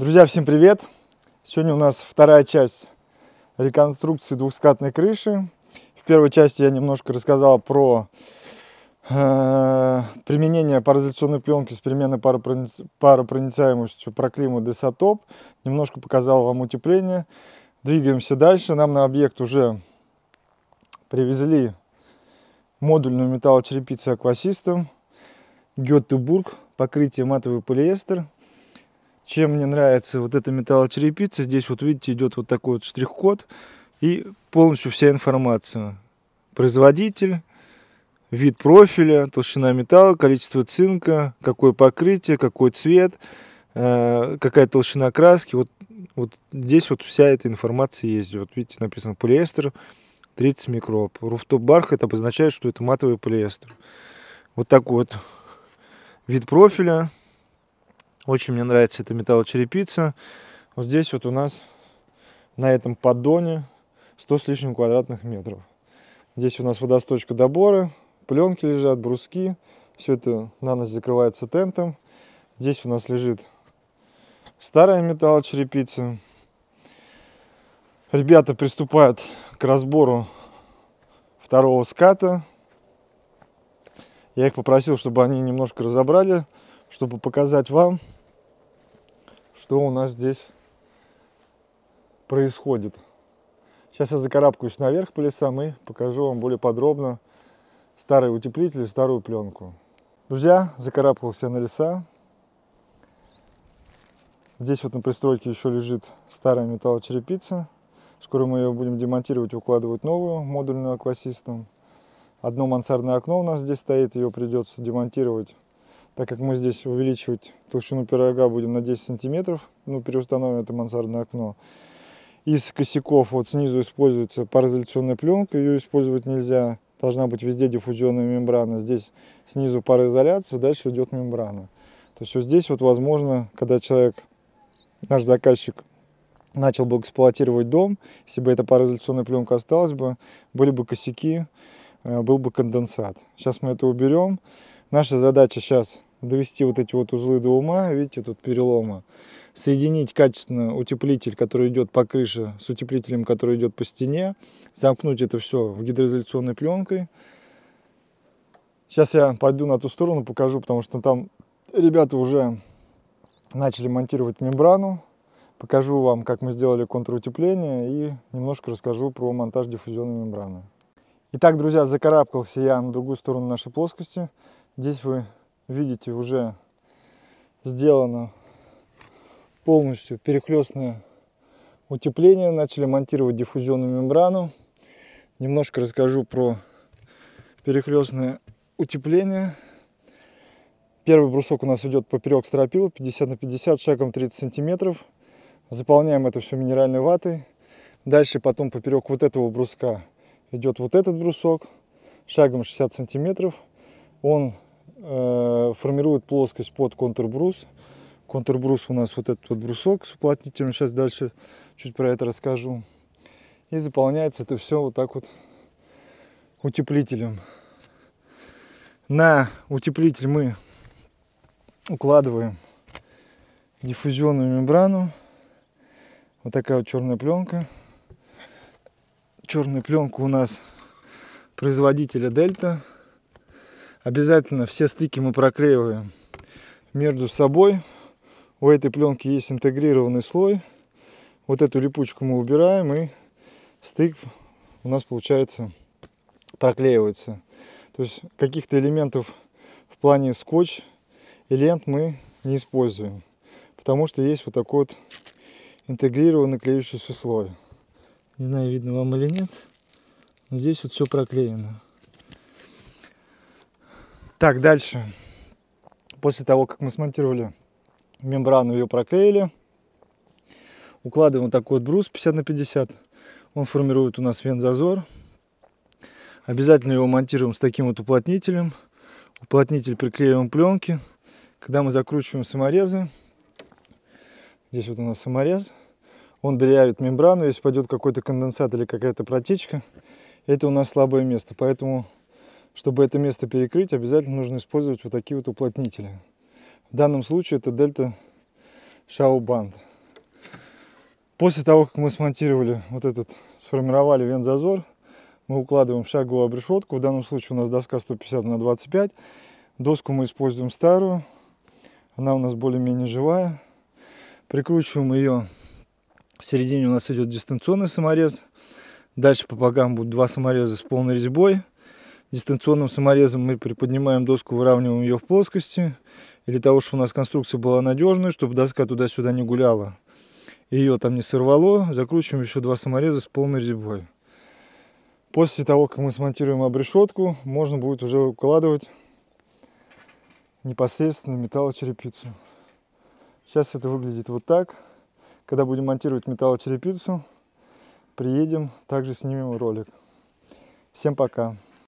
Друзья, всем привет! Сегодня у нас вторая часть реконструкции двухскатной крыши. В первой части я немножко рассказал про э, применение пароизоляционной пленки с переменной паропрониц... паропроницаемостью проклима Десатоп. Немножко показал вам утепление. Двигаемся дальше. Нам на объект уже привезли модульную металлочерепицу аквасистом. Гетебург, покрытие матовый полиэстер, чем мне нравится вот эта металлочерепица, здесь вот видите идет вот такой вот штрих-код и полностью вся информация. Производитель, вид профиля, толщина металла, количество цинка, какое покрытие, какой цвет, э, какая толщина краски. Вот, вот здесь вот вся эта информация есть. Вот видите, написано полиэстер 30 микроп. Руфтоп бархат обозначает, что это матовый полиэстер. Вот такой вот вид профиля, очень мне нравится эта металлочерепица. Вот здесь вот у нас на этом поддоне 100 с лишним квадратных метров. Здесь у нас водосточка добора, пленки лежат, бруски. Все это на ночь закрывается тентом. Здесь у нас лежит старая металлочерепица. Ребята приступают к разбору второго ската. Я их попросил, чтобы они немножко разобрали, чтобы показать вам, что у нас здесь происходит. Сейчас я закарабкаюсь наверх по лесам и покажу вам более подробно старый утеплитель и старую пленку. Друзья, закарабкался на леса. Здесь вот на пристройке еще лежит старая металлочерепица. Скоро мы ее будем демонтировать и укладывать новую, модульную аквасистом. Одно мансардное окно у нас здесь стоит, ее придется демонтировать так как мы здесь увеличивать толщину пирога будем на 10 сантиметров, ну, переустановим это мансардное окно. Из косяков вот снизу используется пароизоляционная пленка, ее использовать нельзя. Должна быть везде диффузионная мембрана. Здесь снизу пароизоляция, дальше идет мембрана. То есть вот здесь вот возможно, когда человек, наш заказчик, начал бы эксплуатировать дом, если бы эта пароизоляционная пленка осталась бы, были бы косяки, э, был бы конденсат. Сейчас мы это уберем. Наша задача сейчас довести вот эти вот узлы до ума, видите, тут перелома, соединить качественно утеплитель, который идет по крыше, с утеплителем, который идет по стене, замкнуть это все гидроизоляционной пленкой. Сейчас я пойду на ту сторону, покажу, потому что там ребята уже начали монтировать мембрану. Покажу вам, как мы сделали контрутепление и немножко расскажу про монтаж диффузионной мембраны. Итак, друзья, закарабкался я на другую сторону нашей плоскости. Здесь вы видите уже сделано полностью перехлестное утепление. Начали монтировать диффузионную мембрану. Немножко расскажу про перехлестное утепление. Первый брусок у нас идет поперек стропил 50 на 50 шагом 30 сантиметров. Заполняем это все минеральной ватой. Дальше потом поперек вот этого бруска идет вот этот брусок шагом 60 сантиметров. Он э, формирует плоскость под контрбрус. Контрбрус у нас вот этот вот брусок с уплотнителем. Сейчас дальше чуть про это расскажу. И заполняется это все вот так вот утеплителем. На утеплитель мы укладываем диффузионную мембрану. Вот такая вот черная пленка. Черную пленку у нас производителя Дельта. Обязательно все стыки мы проклеиваем между собой. У этой пленки есть интегрированный слой. Вот эту липучку мы убираем и стык у нас получается проклеивается. То есть каких-то элементов в плане скотч и лент мы не используем, потому что есть вот такой вот интегрированный клеющийся слой. Не знаю, видно вам или нет, но здесь вот все проклеено. Так, дальше. После того, как мы смонтировали мембрану, ее проклеили, укладываем вот такой вот брус 50 на 50. Он формирует у нас вензазор. Обязательно его монтируем с таким вот уплотнителем. Уплотнитель приклеиваем пленки. Когда мы закручиваем саморезы, здесь вот у нас саморез, он дырявит мембрану, если пойдет какой-то конденсат или какая-то протечка, это у нас слабое место. Поэтому чтобы это место перекрыть, обязательно нужно использовать вот такие вот уплотнители. В данном случае это Delta дельта Band. После того, как мы смонтировали вот этот, сформировали вент-зазор, мы укладываем шаговую обрешетку. В данном случае у нас доска 150 на 25. Доску мы используем старую. Она у нас более-менее живая. Прикручиваем ее. В середине у нас идет дистанционный саморез. Дальше по богам будут два самореза с полной резьбой дистанционным саморезом мы приподнимаем доску, выравниваем ее в плоскости. И для того, чтобы у нас конструкция была надежной, чтобы доска туда-сюда не гуляла. Ее там не сорвало, закручиваем еще два самореза с полной резьбой. После того, как мы смонтируем обрешетку, можно будет уже укладывать непосредственно металлочерепицу. Сейчас это выглядит вот так. Когда будем монтировать металлочерепицу, приедем, также снимем ролик. Всем пока!